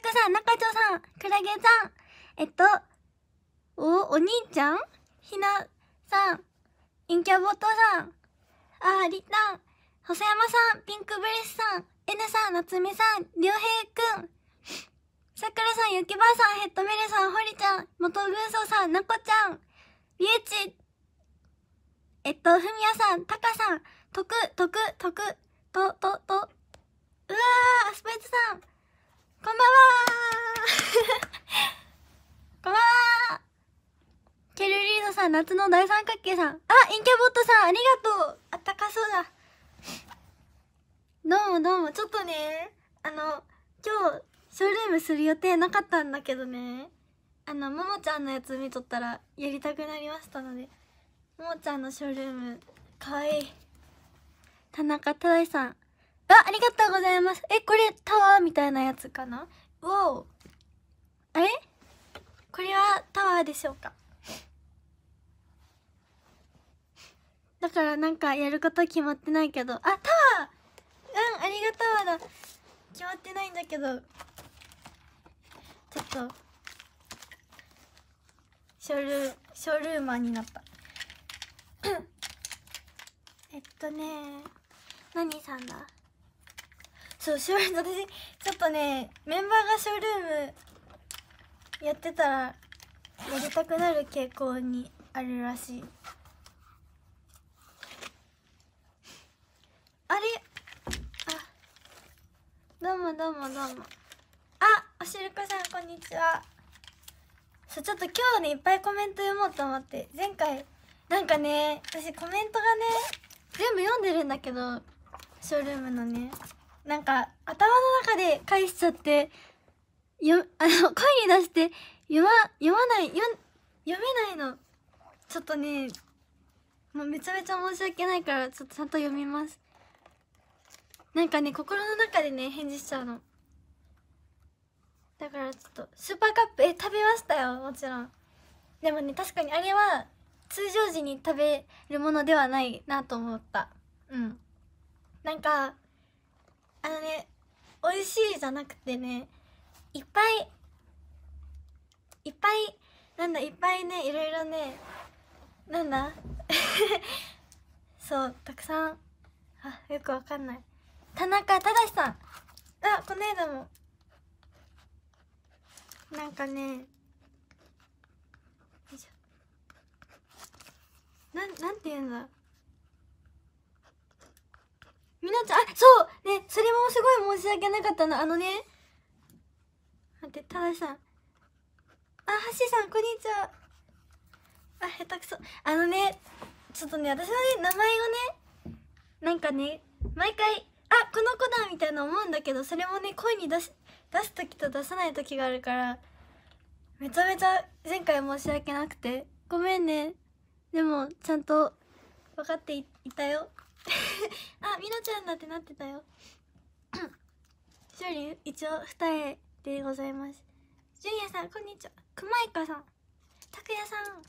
クさん、中条さん、クラゲさん、えっと、お、お兄ちゃんひなさん、インキャボットさん、あー、りたん、細山さん、ピンクブレスさん、えなさん、夏みさん、りょうへいくん、さくらさん、ゆきばあさん、ヘッドメルさん、ほりちゃん、もとぐんそうさん、なこちゃん、りえち、えっと、ふみやさん、たかさん、とく、とく、とく、と、と、と、うわー、スパイスさん、こんばんは こんばんはケルリーノさん、夏の大三角形さん。あ、インキャボットさん、ありがとうあったかそうだ。どうもどうも、ちょっとね、あの、今日、ショールームする予定なかったんだけどね。あの、ももちゃんのやつ見とったら、やりたくなりましたので。ももちゃんのショールーム、かわいい。田中忠さん、あ、ありがとうございます。え、これタワーみたいなやつかなわお。あれこれはタワーでしょうかだからなんかやること決まってないけど、あ、タワーうん、ありがとうだ。決まってないんだけど、ちょっと、ショル、ショルーマンになった。えっとね、何さんだそうショールーム私ちょっとねメンバーがショールームやってたらやりたくなる傾向にあるらしいあれあどうもどうもどうもあおしるこさんこんにちはそうちょっと今日ねいっぱいコメント読もうと思って前回なんかね私コメントがね全部読んでるんだけどショールームのねなんか頭の中で返しちゃってよ あの声に出して読ま読まない読読めないのちょっとねもうめちゃめちゃ申し訳ないからちょっとちゃんと読みますなんかね心の中でね返事しちゃうのだからちょっとスーパーカップえ食べましたよもちろんでもね確かにあれは通常時に食べるものではないなと思ったうんなんかあのね美味しいじゃなくてねいっぱいいっぱいなんだいっぱいねいろいろねなんだ そうたくさんあよくわかんない田中忠さんあこの間もなんかねなんなんて言うんだみなちゃんあそうねそれもすごい申し訳なかったのあのね待ってただしさんあはっしーさんこんにちはあ下手くそあのねちょっとね私はね名前をねなんかね毎回あこの子だみたいな思うんだけどそれもね声に出し出す時と出さない時があるからめちゃめちゃ前回申し訳なくてごめんねでもちゃんと分かっていたよ あみのちゃんだってなってたよし勝利一応二重でございますじゅんやさんこんにちはくまいかさんたくやさん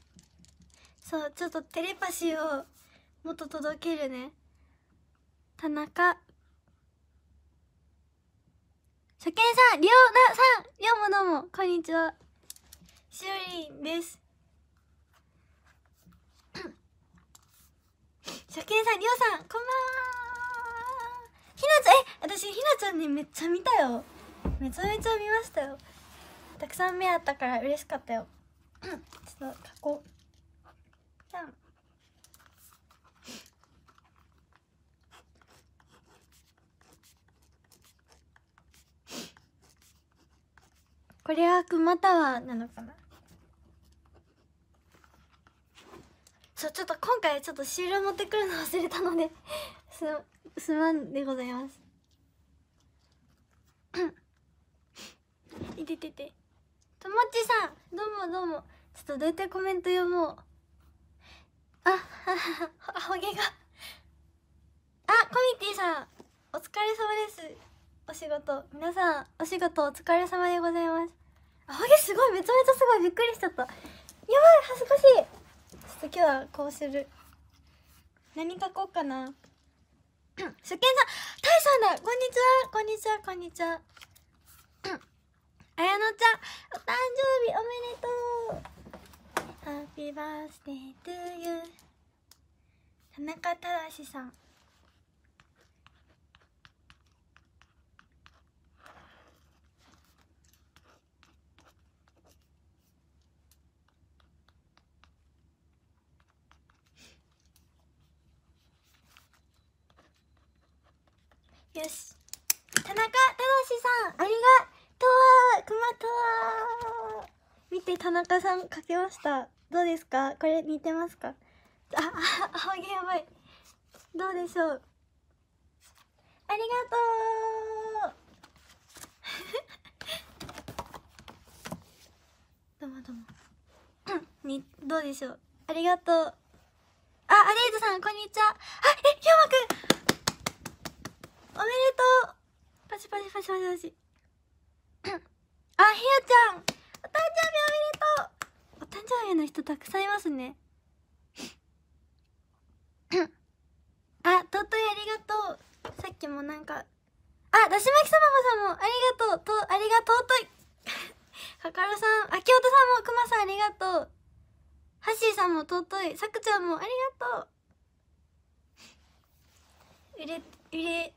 そうちょっとテレパシーをもっと届けるね田中初見さんりょうなさんりょうもどうもこんにちはしゅりんです初見さんりょうさんこんばんはひなちゃんえ私ひなちゃんにめっちゃ見たよめちゃめちゃ見ましたよたくさん目あったから嬉しかったよちょっと書こうじゃんこれは熊タワーなのかなそうちょっと今回ちょっとシール持ってくるの忘れたので すすまんでございます いてててともっちさんどうもどうもちょっとどうやってコメント読もうあはほげがあコミティさんお疲れ様ですお仕事皆さんお仕事お疲れ様でございますあほげすごいめちゃめちゃすごいびっくりしちゃったやばい恥ずかしいと今日はこうする何書こうかな初見さんタイさんだこんにちはこんにちはこんにちはあやのちゃんお誕生日おめでとうハッピーバースデートゥーユー田中忠さんよし田中忠さんありがとうくとう見て田中さん書けましたどうですかこれ似てますかあ、あ、あやばいどうでしょうありがとうどうもどうも に、どうでしょうありがとうあ、アレイズさんこんにちはあ、え、ひょうまくんめでとうパチパチパチパチパチあ、ひよちゃんお誕生日おめでとうお誕生日の人たくさんいますね。あ、っといありがとうさっきもなんか、あ、だしまきさままさんもありがとうと、ありがとうといかからさん、あきおとさんもくまさんありがとうはっしーさんもととい、さくちゃんもありがとううれ、うれ、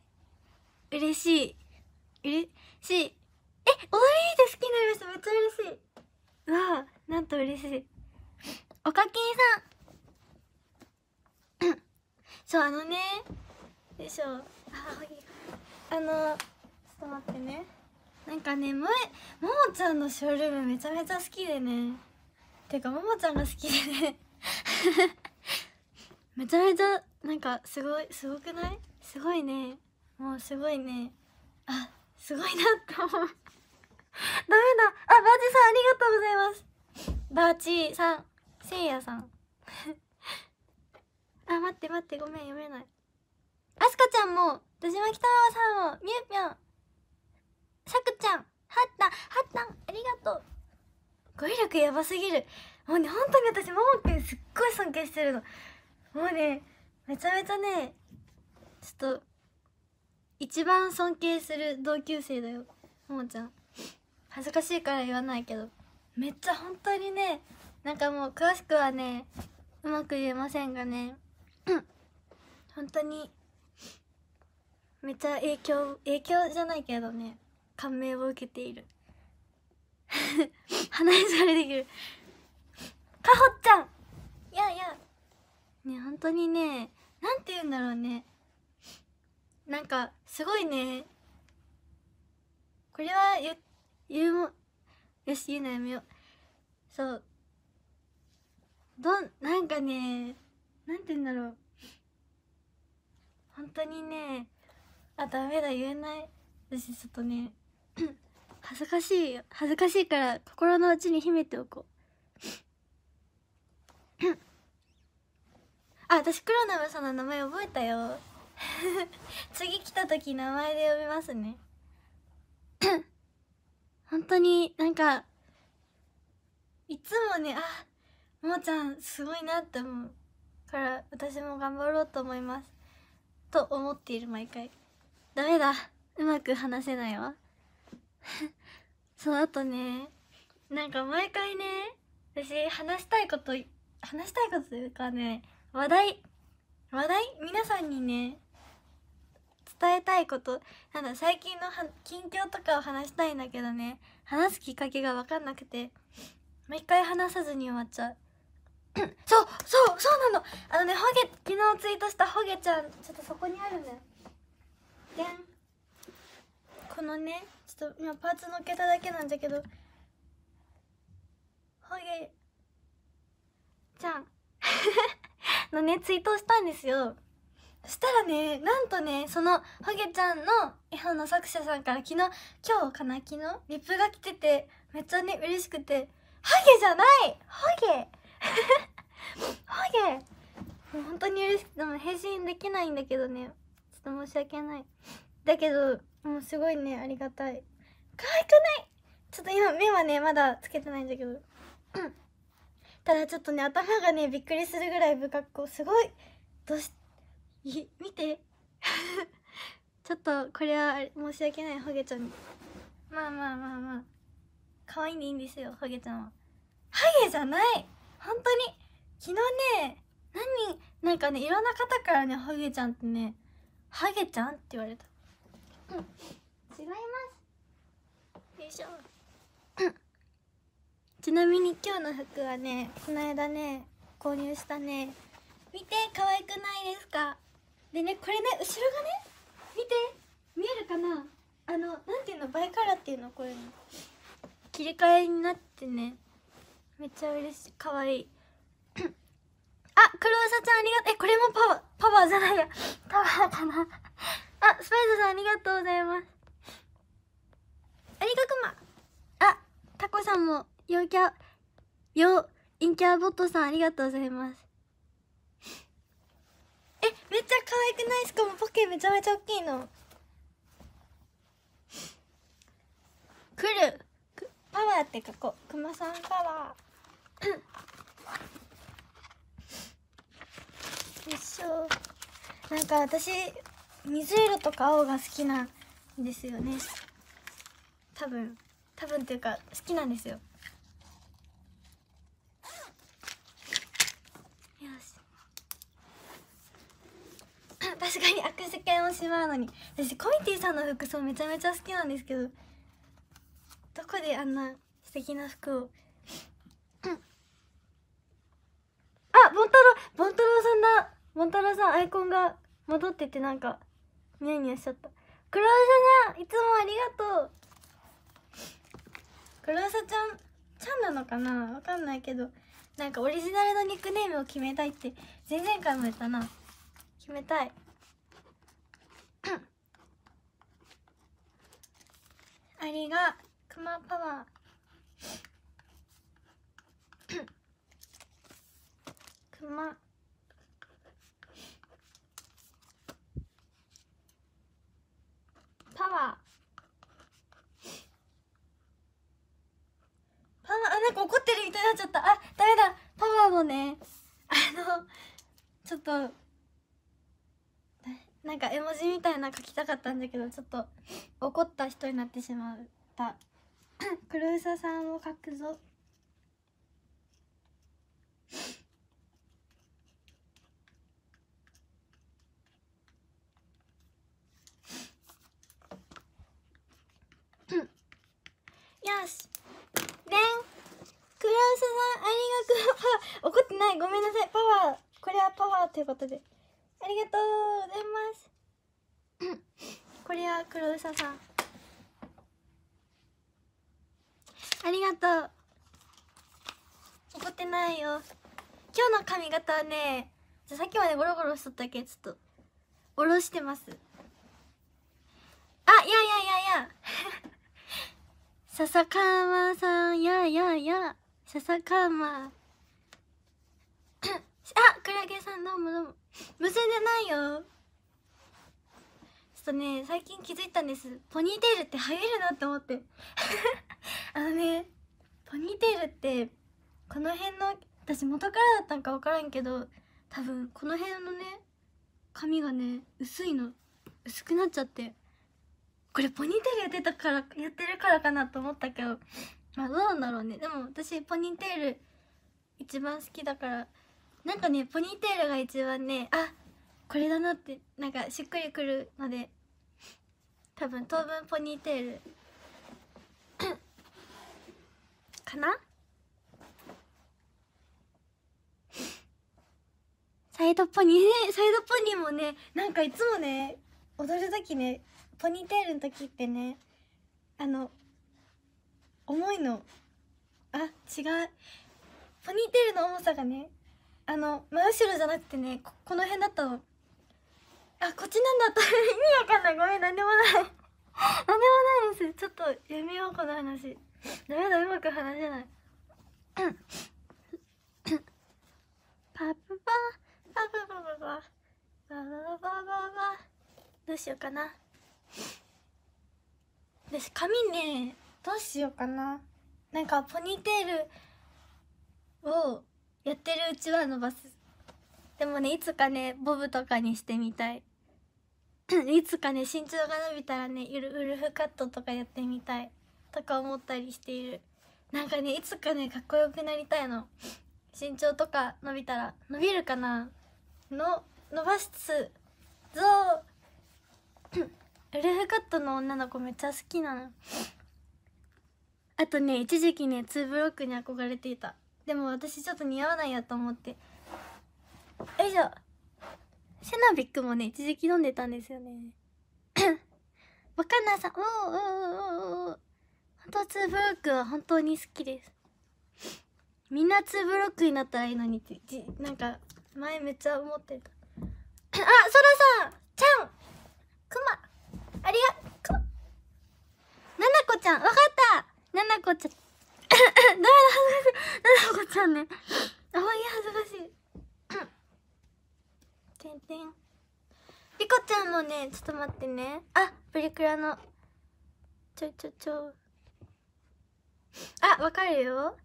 嬉しい。嬉しい。え、終わりで好きになりました。めっちゃ嬉しい。わあ、なんと嬉しい。おかきんさん。そう、あのね。でしょ。あ、あの、ちょっと待ってね。なんかね、もえ、ももちゃんのショールームめちゃめちゃ好きでね。てか、ももちゃんが好きでね。めちゃめちゃ、なんか、すごい、すごくないすごいね。もうすごいねあすごいなと思う ダメだあバーチさんありがとうございますバーチさんせいやさん あ待って待ってごめん読めないあすかちゃんもどじまきたさんもみゆぴょんさくちゃんはったはったんありがとう語彙力やばすぎるもうね本当に私ももくんすっごい尊敬してるのもうねめちゃめちゃねちょっと一番尊敬する同級生だよももちゃん恥ずかしいから言わないけどめっちゃ本当にねなんかもう詳しくはねうまく言えませんがね 本当にめっちゃ影響影響じゃないけどね感銘を受けている話されてくるかほちゃんいやいやね本当にねなんて言うんだろうねなんかすごいねこれは言言うもよし言うのやめようそうどんなんかねなんて言うんだろう本当にねあダメだ言えない私ちょっとね 恥ずかしい恥ずかしいから心の内に秘めておこう あ私黒の噂の名前覚えたよ 次来た時名前で呼びますね 本当になんかいつもねあもーちゃんすごいなって思うから私も頑張ろうと思いますと思っている毎回ダメだうまく話せないわ そのあとねなんか毎回ね私話したいこと話したいことというかね話題話題皆さんにね伝えたいことなんだ最近の近況とかを話したいんだけどね話すきっかけが分かんなくて毎回話さずに終わっちゃう そうそうそうなのあのねホゲ昨日ツイートしたホゲちゃんちょっとそこにあるのよでんこのねちょっと今パーツのっけただけなんだけどホゲちゃん のねツイートをしたんですよそしたらねなんとねそのほげちゃんの絵本の作者さんから昨日今日かな昨日リップが来ててめっちゃね嬉しくて「ハゲじゃないハゲ! 」ハゲもう本当に嬉しくても返信できないんだけどねちょっと申し訳ないだけどもうすごいねありがたい可愛くないちょっと今目はねまだつけてないんだけどうんただちょっとね頭がねびっくりするぐらい不格好すごいどうしてい見て ちょっとこれは申し訳ないホゲちゃんにまあまあまあまあ可愛いんでいいんですよホゲちゃんはハゲじゃない本当に昨日ね何なんかねいろんな方からねハゲちゃんってねハゲちゃんって言われた、うん、違いますよいしょ、ちなみに今日の服はねこの間ね購入したね見て可愛くないですかでねこれね後ろがね見て見えるかなあのなんていうのバイカラーっていうのこれの切り替えになってねめっちゃ嬉しいかわいい あク黒うさちゃんありがとうえこれもパワーパワーじゃないやパワーかなあスパイスさんありがとうございますありがくまあタコさんも陽キャ陽陰キャボットさんありがとうございますえめっちゃ可愛くないしかもポケめちゃめちゃ大きいのくるパワーって書こうくまさんパワーよいしょなんか私水色とか青が好きなんですよね多分多分っていうか好きなんですよ確かに握手券をしまうのに私コミティさんの服装めちゃめちゃ好きなんですけどどこであんな素敵な服を、うん、あボンタロボンタロさんだボンタロさんアイコンが戻っててなんかニヤニヤしちゃったクロウサちゃんいつもありがとうクロウサちゃんちゃんなのかなわかんないけどなんかオリジナルのニックネームを決めたいって前々回も言ったな決めたいありがくまパワーくま パワーパワーあなんか怒ってるみたいになっちゃったあダメだパワーもねあのちょっとなんか絵文字みたいな書きたかったんだけどちょっと怒った人になってしまった 黒うささんを書くぞ よしでんクラさんありがとう 怒ってないごめんなさいパワーこれはパワーということでありがとうございます これは黒うささんありがとう怒ってないよ今日の髪型はねじゃさっきまでゴロゴロしとったけちょっとおろしてますあいやいやいやいや 笹川さんいやいやいや笹川 あクラゲさんどうもどうも線じゃないよちょっとね最近気づいたんですポニーテールってはげるなって思って あのねポニーテールってこの辺の私元からだったんか分からんけど多分この辺のね髪がね薄いの薄くなっちゃってこれポニーテールやってたからやってるからかなと思ったけどまあどうなんだろうねでも私ポニーテール一番好きだからなんかねポニーテールが一番ねあこれだなってなんかしっくりくるので多分当分ポニーテール かなサイドポニーね サイドポニーもねなんかいつもね踊る時ねポニーテールの時ってねあの重いのあ違うポニーテールの重さがねあの真後ろじゃなくてねここの辺だとあこっちなんだった 意味わかんないごめん何でもない何 でもないですちょっとやめようこの話ダメだうまく話せない パプパパパパパパパパパパどうしようかな私髪ねどうしようかななんかポニーテールをやってるうちは伸ばすでもねいつかねボブとかにしてみたい いつかね身長が伸びたらねウルウルフカットとかやってみたいとか思ったりしているなんかねいつかねかっこよくなりたいの身長とか伸びたら伸びるかなの伸ばすぞ ウルフカットの女の子めっちゃ好きなのあとね一時期ね2ブロックに憧れていたでも私ちょっと似合わないやと思ってよいしょセナビックもね一時期飲んでたんですよねバカ なさんおおおおお本当ツーブロックは本当に好きですみんなツーブロックになったらいいのにってじなんか前めっちゃ思ってた あそらさんちゃんくまありがとまななこちゃんわかったななこちゃんダメだ恥ずかしい。なだこちゃんね。あまり恥ずかしい。てんてん。リコちゃんもね、ちょっと待ってね。あ、プリクラの。ちょちょちょ。あ、わかるよ。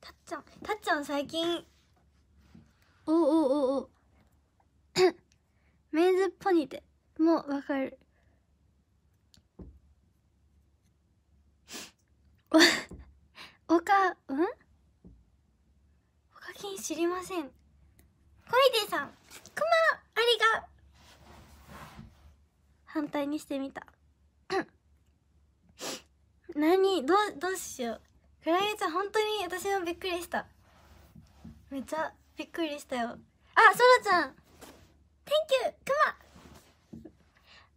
たっちゃん、たっちゃん最近。おおおお。メンズポニテ。もうわかる。おかんおかきん知りませんこいでさんくまありが反対にしてみた 何どうどうしようクラゲちゃん本当に私もびっくりしためっちゃびっくりしたよあそらちゃん Thank you くま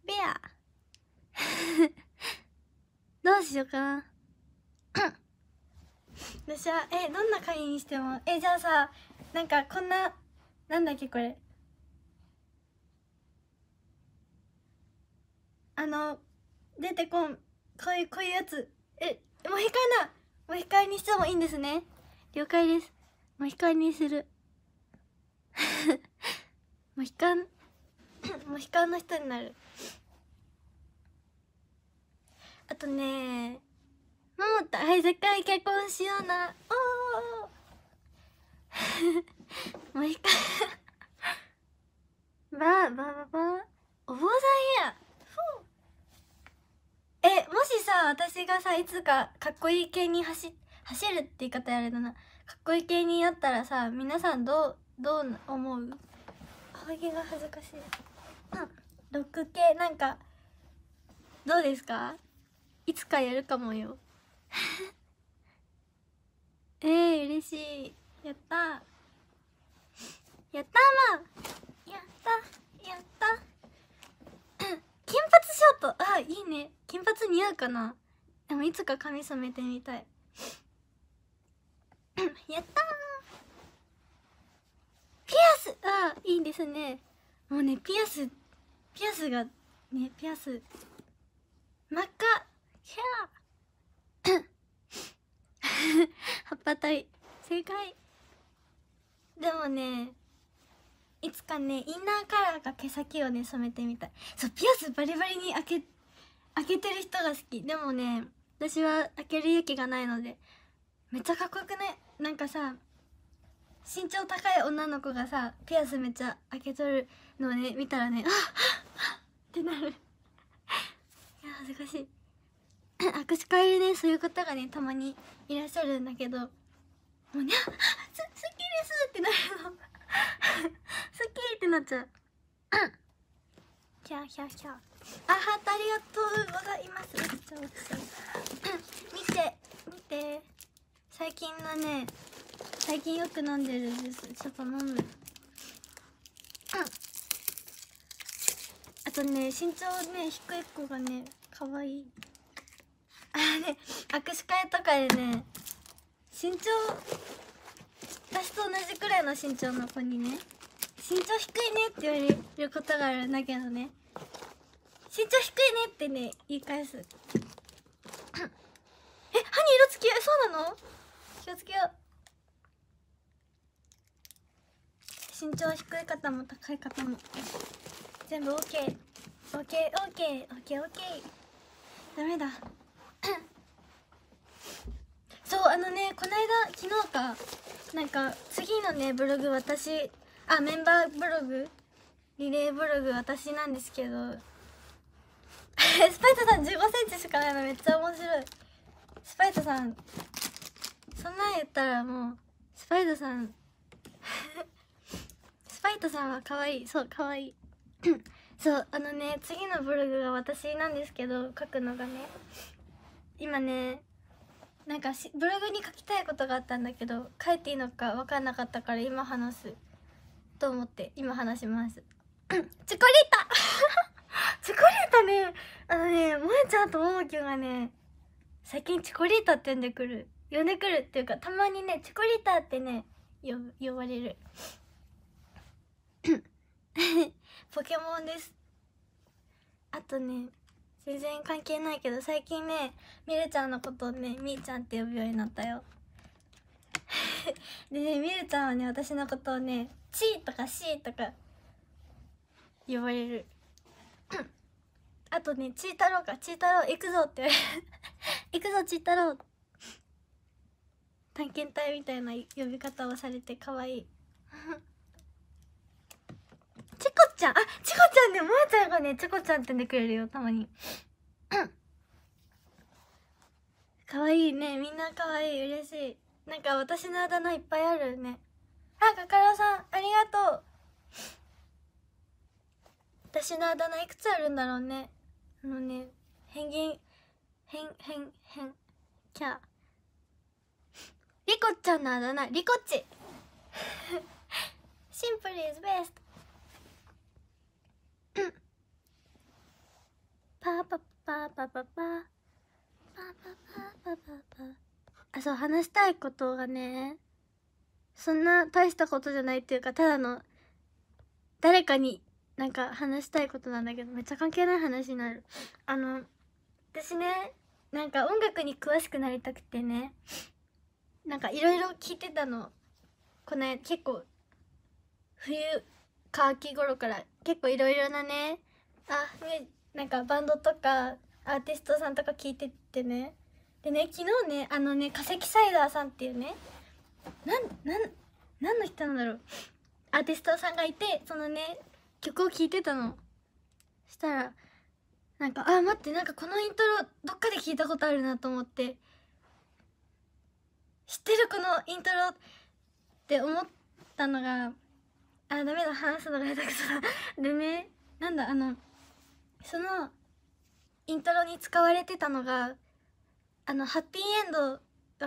ベア どうしようかな 私はえどんな会にしてもえじゃあさなんかこんななんだっけこれあの出てこんこういうこういうやつえモヒカンだモヒカンにしてもいいんですね了解ですもう控えにするモヒカンモヒカンの人になるあとねもう大はい世界結婚しようなおおもう一回ばばばばお坊さんやえもしさ私がさいつかかっこいい系に走走るって言い方やれだなかっこいい系になったらさ皆さんどうどう思うあ、ぎが恥ずかしいうんロック系なんかどうですかいつかやるかもよ えー、嬉しいやったやったーやったやった 金髪ショートあいいね金髪似合うかなでもいつか髪染めてみたい やったピアスあいいですねもうねピアスピアスがねピアス真っ赤キャー葉 っぱい正解でもねいつかねインナーカラーか毛先をね染めてみたいそうピアスバリバリに開け開けてる人が好きでもね私は開ける勇気がないのでめっちゃかっこよくないなんかさ身長高い女の子がさピアスめっちゃ開けとるのをね見たらねあっ ってなるいや恥ずかしい 握手会でねそういう方がねたまにいらっしゃるんだけどもうね 「すっきりです」ってなるの すっきりってなっちゃう ひゃひゃひゃあハートありがとうございます落ちちゃう落ちちゃう見て見て最近のね最近よく飲んでるジュースちょっと飲む あとね身長ね低い子がね可愛いいあね握手会とかでね身長私と同じくらいの身長の子にね身長低いねって言われることがあるんだけどね身長低いねってね言い返すえ歯に色つきそうなの気をつけよう身長低い方も高い方も全部 OKOKOKOKOK、OK OK OK、ダメだ そうあのねこの間昨日かなんか次のねブログ私あメンバーブログリレーブログ私なんですけど スパイトさん1 5ンチしかないのめっちゃ面白いスパイトさんそんなん言ったらもうスパイトさん スパイトさんは可愛いそう可愛い そうあのね次のブログが私なんですけど書くのがね今ねなんかブログに書きたいことがあったんだけど書いていいのか分かんなかったから今話すと思って今話します チョコレート チョコレートねあのねもえちゃんとももきゅんがね最近チョコレートって呼んでくる呼んでくるっていうかたまにねチョコレートってね呼ばれる ポケモンですあとね全然関係ないけど最近ねみるちゃんのことをねみーちゃんって呼ぶようになったよ でねみるちゃんはね私のことをね「ちー」とか「しー」とか呼ばれる あとね「ちーたろう」か「ちーたろう行くぞ」って 行くぞちーたろう」探検隊みたいな呼び方をされて可愛いチコちゃんあチコちゃんがねチョコちゃんってんでくれるよたまにかわいいねみんなかわいい嬉しいなんか私のあだ名いっぱいあるねあかからさんありがとう私のあだ名いくつあるんだろうねあのねペンギンへんへんへんキャリコちゃんのあだ名リコッチ シンプルイズベストパパパパパパパパパパあそう話したいことがねそんな大したことじゃないっていうかただの誰かになんか話したいことなんだけどめっちゃ関係ない話になるあの私ねなんか音楽に詳しくなりたくてねなんかいろいろ聞いてたのこの結構冬か秋頃から結構いろいろなねあミなんかバンドとかアーティストさんとか聞いててねでね昨日ねあのね化石サイダーさんっていうねなんなん何の人なんだろうアーティストさんがいてそのね曲を聴いてたのしたらなんかあ待ってなんかこのイントロどっかで聞いたことあるなと思って知ってるこのイントロって思ったのがあダメだ話すのが下手くそだでねなんだあのそのイントロに使われてたのがあのハッピーエンドわ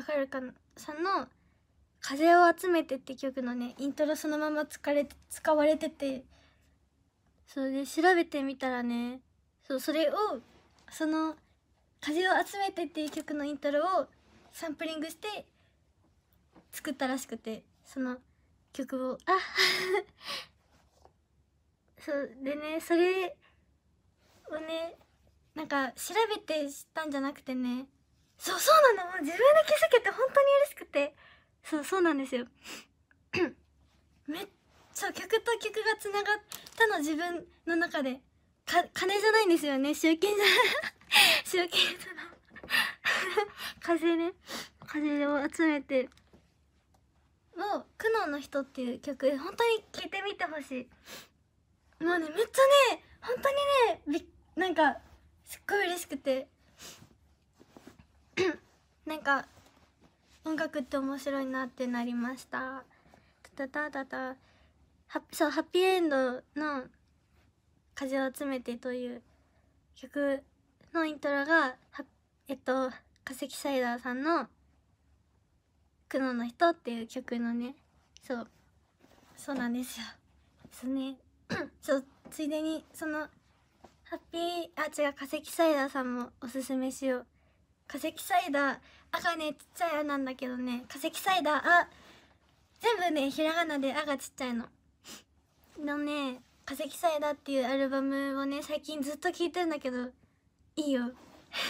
かるかなさんの「風を集めて」って曲のねイントロそのまま使れ使われててそれで調べてみたらねそうそれをその「風を集めて」っていう曲のイントロをサンプリングして作ったらしくてその曲をあ そうでねそれをねなんか調べて知ったんじゃなくてねそうそうなのもう自分で気づけて本当に嬉しくてそうそうなんですよ めっちゃ曲と曲がつながったの自分の中でか金じゃないんですよね集金じゃない 集金じゃない 風ね風を集めてう「苦悩の人」っていう曲本当に聴いてみてほしいもうねめっちゃね本当にねびっなんかすっごい嬉しくて なんか音楽って面白いなってなりましたたたたたハそうハッピーエンドの「風を集めて」という曲のイントロがえっと化石サイダーさんの「苦悩の人」っていう曲のねそうそうなんですよですね そうついでにその「ハッピーあ違う化石サイダーさんもおすすめしよう化石サイダーあがねちっちゃいあなんだけどね化石サイダーあ全部ねひらがなであがちっちゃいののね化石サイダーっていうアルバムをね最近ずっと聴いてるんだけどいいよ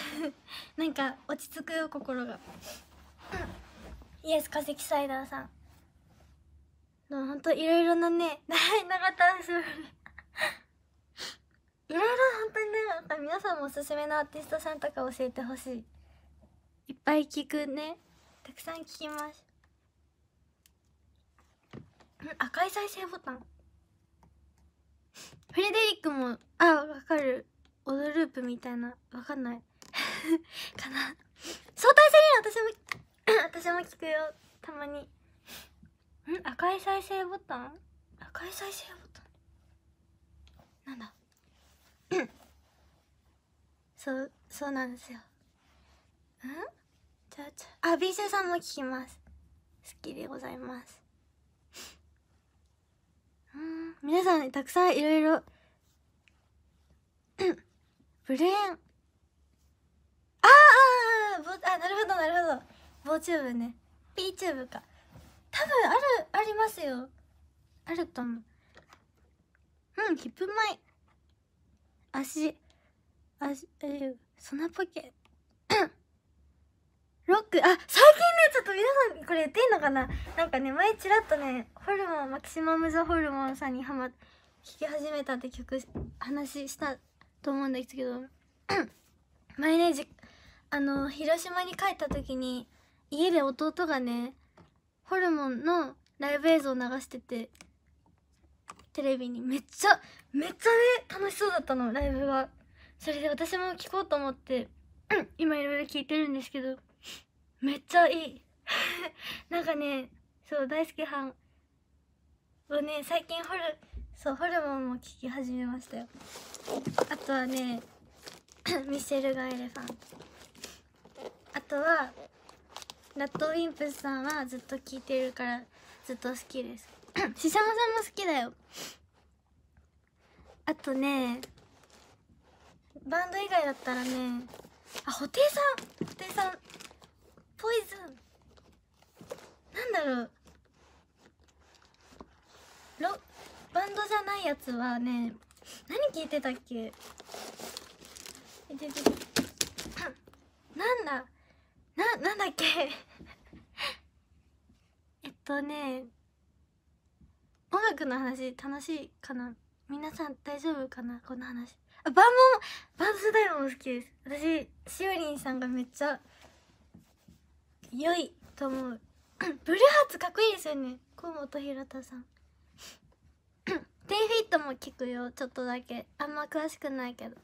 なんか落ち着くよ心が、イエス化石サイダーさんほんといろいろなね 長い長田すいろいろ本当にねなんか皆さんもおすすめのアーティストさんとか教えてほしいいっぱい聞くねたくさん聞きます赤い再生ボタンフレデリックもあわかるオドループみたいなわかんない かな相対セリー私も 私も聞くよたまにん赤い再生ボタン赤い再生ボタンなんだ そうそうなんですよんちゃちゃあ B 星さんも聞きます好きでございます うん皆さんたくさんいろいろブレーンあーああなるほどなるほどーチューブねーチューブか多分あるありますよあると思ううんキップマイ足、足、えそんなポケ、ロック、あ、最近ね、ちょっと皆さんこれ言っていいのかななんかね、前ちらっとね、ホルモン、マキシマム・ザ・ホルモンさんにハマ、聴き始めたって曲、話したと思うんですけど、前ね、じあの、広島に帰った時に、家で弟がね、ホルモンのライブ映像を流してて、テレビにめっちゃめっちゃね楽しそうだったのライブがそれで私も聴こうと思って今いろいろ聴いてるんですけどめっちゃいい なんかねそう大輔はんをね最近ホルそうホルモンも聴き始めましたよあとはね ミシェルガ・エレファンあとはラッドウィンプスさんはずっと聴いてるからずっと好きです シシャモさんも好きだよあとねバンド以外だったらねあ布袋さん布袋さんポイズンなんだろうロバンドじゃないやつはね何聞いてたっけ なんだななんだっけ えっとね音楽の話楽しいかな皆さん大丈夫かなこの話あバンモンバンズダイモも好きです私しおりんさんがめっちゃ良いと思う ブルーハーツかっこいいですよね河本ひろたさん テイフィットも聞くよちょっとだけあんま詳しくないけど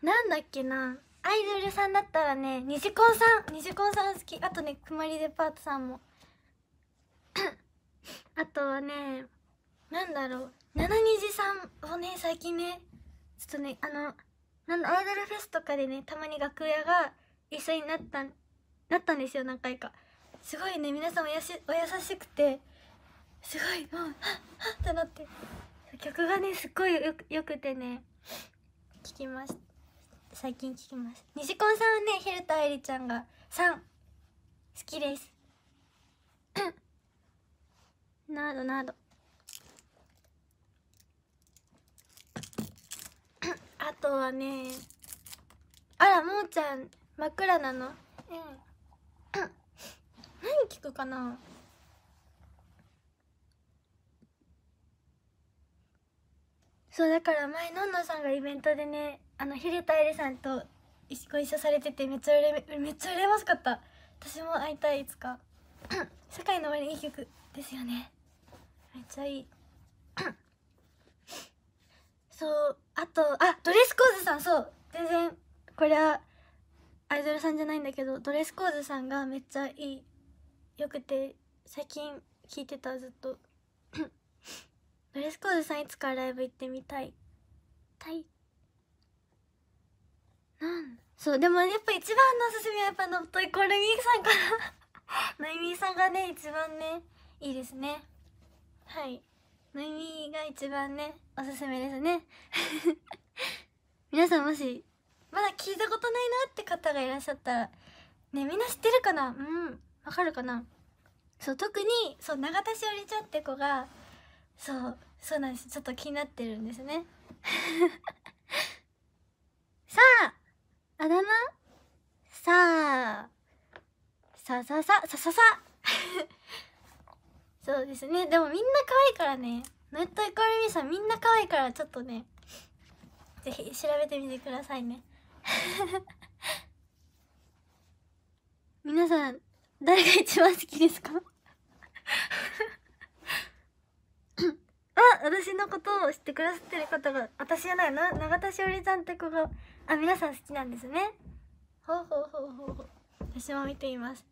なんだっけなアイドルさんだったらねニジコンさんニジコンさん好きあとねくまりデパートさんも あとはねなんだろう七虹さんをね最近ねちょっとねあのなんアイドルフェスとかでねたまに楽屋が一緒になったなったんですよ何回かすごいね皆さんおやしお優しくてすごいもうハッハッとなって曲がねすっごいよよくてね聞きました最近聞きますニジコンさんはねヘルタ愛理ちゃんが3好きです などなどあとはねあらももちゃん真っ暗なのうん 何聞くかなそうだから前のんのさんがイベントでねあのヒルタエレさんとご一緒されててめっちゃうれめっちゃうれましかった私も会いたいいつか 世界の終わりいい曲ですよねめっちゃいいそうあとあドレスコーズさんそう全然これはアイドルさんじゃないんだけどドレスコーズさんがめっちゃいいよくて最近聞いてたずっと ドレスコーズさんいつかライブ行ってみたいたいなんそうでもやっぱ一番のおすすめはやっぱノットイコールミーさんかなノイミーさんがね一番ねいいですねはい耳が一番ねおすすめですね 皆さんもしまだ聞いたことないなって方がいらっしゃったらねみんな知ってるかなうんわかるかなそう特にそう永田しおりちゃんって子がそうそうなんですちょっと気になってるんですね さああだ名さあさあさあさあさあさあそうですねでもみんな可愛いからねノエットイコールミさんみんな可愛いからちょっとねぜひ調べてみてくださいね 皆さん誰が一番好きですか あ私のことを知ってくださってる方が私じゃないな永田栞里さんって子があ皆さん好きなんですねほうほうほうほう私も見ています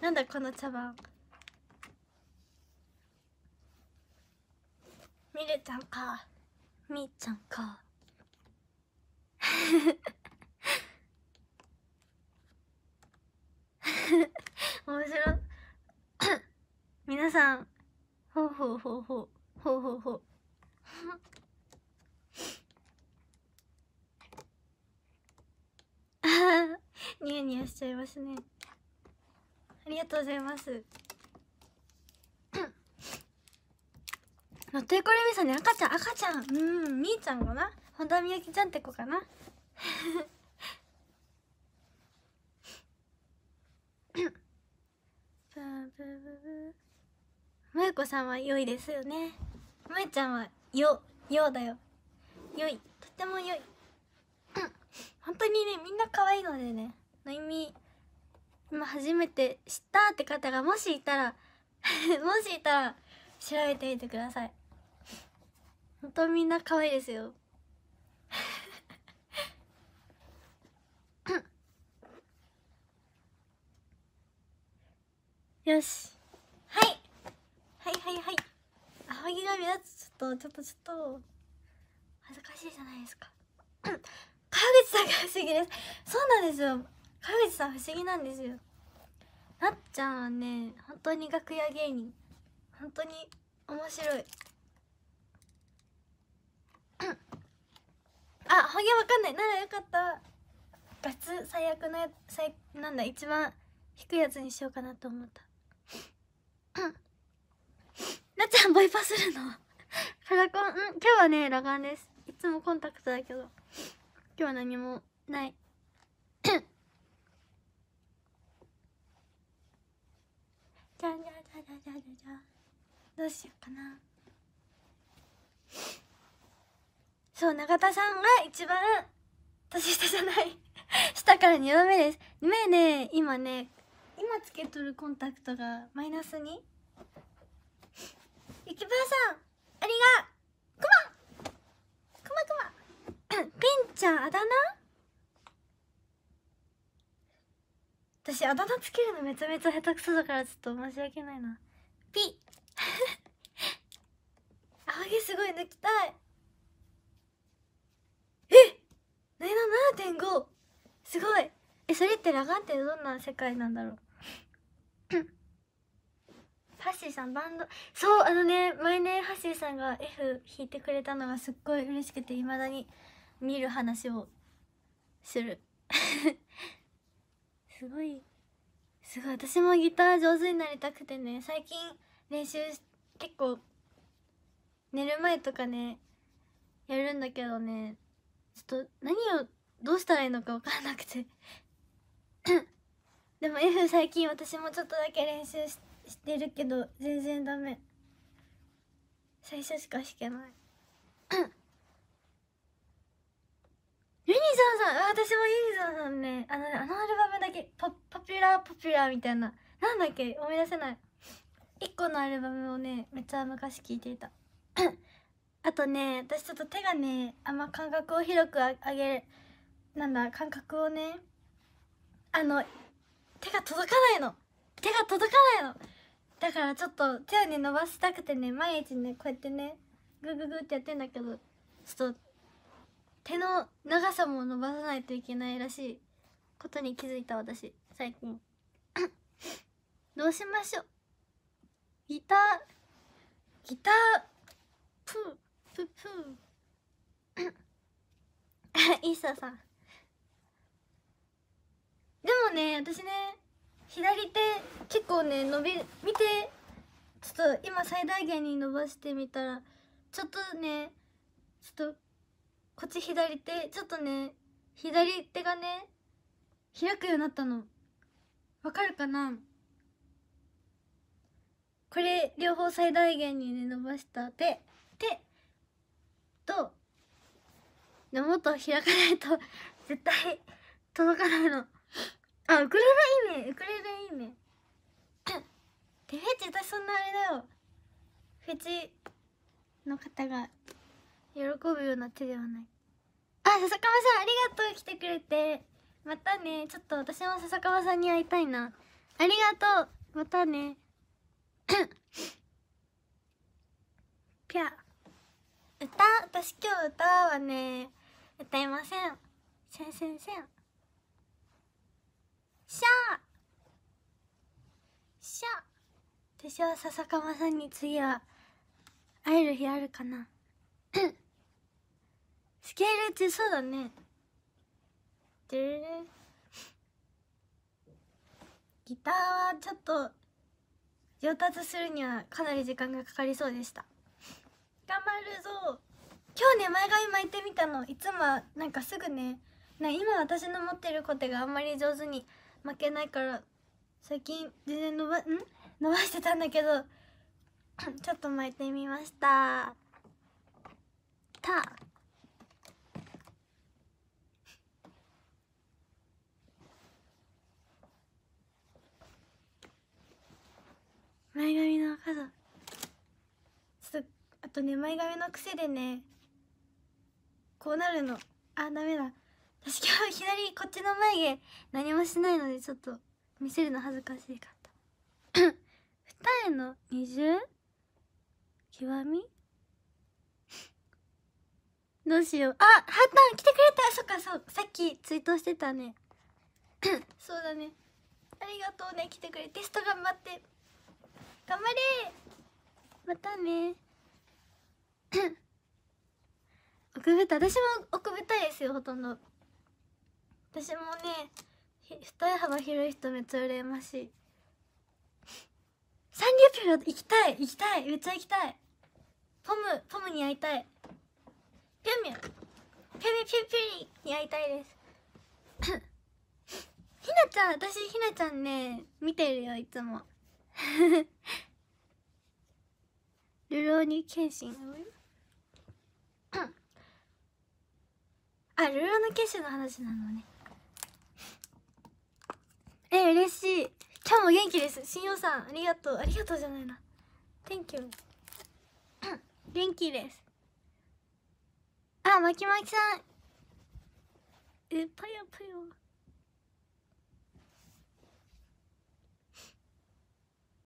なんだこの茶番みるちゃんかみーちゃんかおも面白皆さんほうほうほうほうほうほうほう ニヤニヤしちゃいますねありがとうございますのってこれみさんね赤ちゃん赤ちゃんうんみーちゃんかな本田みゆきちゃんって子かなもえこさんは良いですよねもえちゃんはよようだよ良いとても良い本当にねみんな可愛いのでねの意味今初めて知ったって方がもしいたら もしいたら調べてみてくださいほんとみんな可愛いですよ よしはいはいはいはい青ぎが目立つちょっとちょっとちょっと恥ずかしいじゃないですか 川口さんが不思議です そうなんですよ川口さん不思議なんですよなっちゃんはね本当に楽屋芸人本当に面白い あハゲわかんないならよかったガツ最悪のやつ最なんだ一番低いやつにしようかなと思った なっちゃんボイパするのカラ コンん今日はね裸眼ですいつもコンタクトだけど今日は何もないじゃゃじゃじゃじゃじゃじゃどうしようかなそう永田さんが一番年下じゃない 下から2番目です目ね今ね今つけとるコンタクトがマイナス 2? ゆきばあさんありがとうくまくまくま ピンちゃんあだ名私あだ名つけるのめちゃめちゃ下手くそだからちょっと申し訳ないなピ あハゲすごい抜きたいえなにな7.5すごいえそれってラガンってどんな世界なんだろう ハッシーさんバンドそうあのね前ねハッシーさんが F 弾いてくれたのがすっごい嬉しくていまだに見る話をするすごいすごい私もギター上手になりたくてね最近練習結構寝る前とかねやるんだけどねちょっと何をどうしたらいいのか分からなくて でも F 最近私もちょっとだけ練習してるけど全然ダメ最初しか弾けないユニゾンさん私もユニゾンさんねあのあのアルバムだけポポピュラーポピュラーみたいななんだっけ思い出せない1個のアルバムをねめっちゃ昔聴いていた あとね私ちょっと手がねあんま感覚を広く上げなんだ感覚をねあの手が届かないの手が届かないのだからちょっと手をね伸ばしたくてね毎日ねこうやってねグググってやってんだけどちょっと手の長さも伸ばさないといけないらしいことに気づいた私最近 どうしましょうギターギタープープープー イッサさんでもね私ね左手結構ね伸び見てちょっと今最大限に伸ばしてみたらちょっとねちょっとこっち左手ちょっとね左手がね開くようになったのわかるかなこれ両方最大限にね伸ばした手手とでもっと開かないと 絶対届かないのあウクレレいいねウクレレいいねでフェチ私そんなあれだよフェチの方が喜ぶような手ではないあ笹川さんありがとう来てくれてまたねちょっと私も笹川さんに会いたいなありがとうまたねぴゃ 歌私今日歌はね歌いませんせんせんせんしゃしゃ私は笹川さんに次は会える日あるかなスケールってそうだねギターはちょっと上達するにはかなり時間がかかりそうでした頑張るぞ今日ね前髪巻いてみたのいつもなんかすぐねな今私の持ってるコテがあんまり上手に負けないから最近全然伸ばん伸ばしてたんだけど ちょっと巻いてみましたた前髪の角ちょっとあとね前髪の癖でねこうなるのあダメだ私今日左こっちの眉毛何もしないのでちょっと見せるの恥ずかしいかった二重の二重極みどうしようあハタン来てくれたそっかそうさっきツイートしてたね そうだねありがとうね来てくれテスト頑張って頑張れまたね 奥ぶた私も奥ぶたいですよほとんど私もね二重幅広い人めっちゃ羨ましいサンリオピュロ行きたい行きたいめっちゃ行きたいポムポムに会いたいピュミュピュミュピュピュリに会いたいです ひなちゃん私ひなちゃんね見てるよいつもルローニケンシンあルローニケンシンの話なのね え嬉しい今日も元気です新葉さんありがとうありがとうじゃないな Thank you 元気ですあまきまきさんうぽよぽよ